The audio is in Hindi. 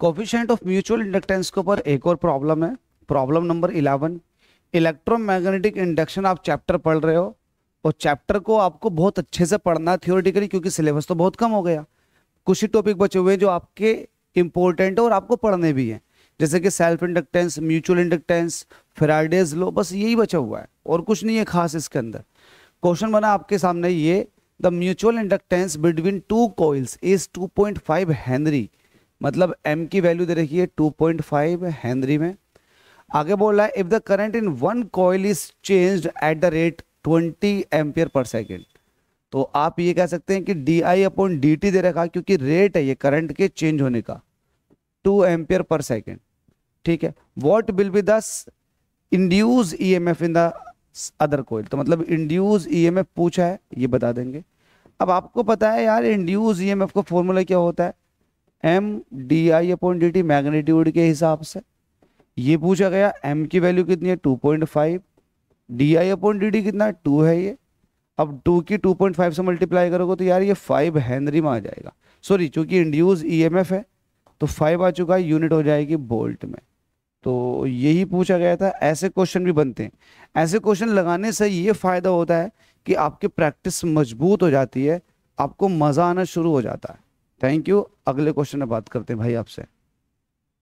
कोफिशेंट ऑफ म्यूचुअल इंडक्टेंस के ऊपर एक और प्रॉब्लम है problem number eleven electromagnetic induction आप चैप्टर पढ़ रहे हो और चैप्टर को आपको बहुत अच्छे से पढ़ना है थियोरिटिकली क्योंकि सिलेबस तो बहुत कम हो गया कुछ ही टॉपिक बचे हुए हैं जो आपके इंपॉर्टेंट है और आपको पढ़ने भी हैं जैसे कि self inductance mutual inductance Faraday's law बस यही बचा हुआ है और कुछ नहीं है खास इसके अंदर क्वेश्चन बना आपके सामने ये the mutual inductance between two coils is 2.5 henry मतलब एम की वैल्यू दे रखी है फाइव हेनरी में आगे बोल रहा है if the current in one coil is change at the rate twenty ampere per second तो आप ये कह सकते हैं कि D I upon D T दे रखा क्योंकि रेट है ये करंट के चेंज होने का टू एम्पियर पर सेकेंड ठीक है what will be the induced E M F in the other coil तो मतलब इंड्यूज ई एम एफ पूछा है ये बता देंगे अब आपको पता है यार इंड्यूज ई एम एफ का फॉर्मूला क्या होता है M D I upon D T magnitude के हिसाब से ये पूछा गया एम की वैल्यू कितनी है two point five D I upon D T कितना टू है ये अब टू की टू पॉइंट फाइव से मल्टीप्लाई करोगे तो यार ये फाइव हैंनरी में आ जाएगा सॉरी चूंकि इंड्यूज ई एम एफ है तो फाइव आ चुका है यूनिट हो जाएगी बोल्ट में तो यही पूछा गया था ऐसे क्वेश्चन भी बनते हैं ऐसे क्वेश्चन लगाने से ये फ़ायदा होता है कि आपकी प्रैक्टिस मजबूत हो जाती है आपको मज़ा आना शुरू हो जाता है थैंक यू अगले क्वेश्चन में बात करते हैं भाई आपसे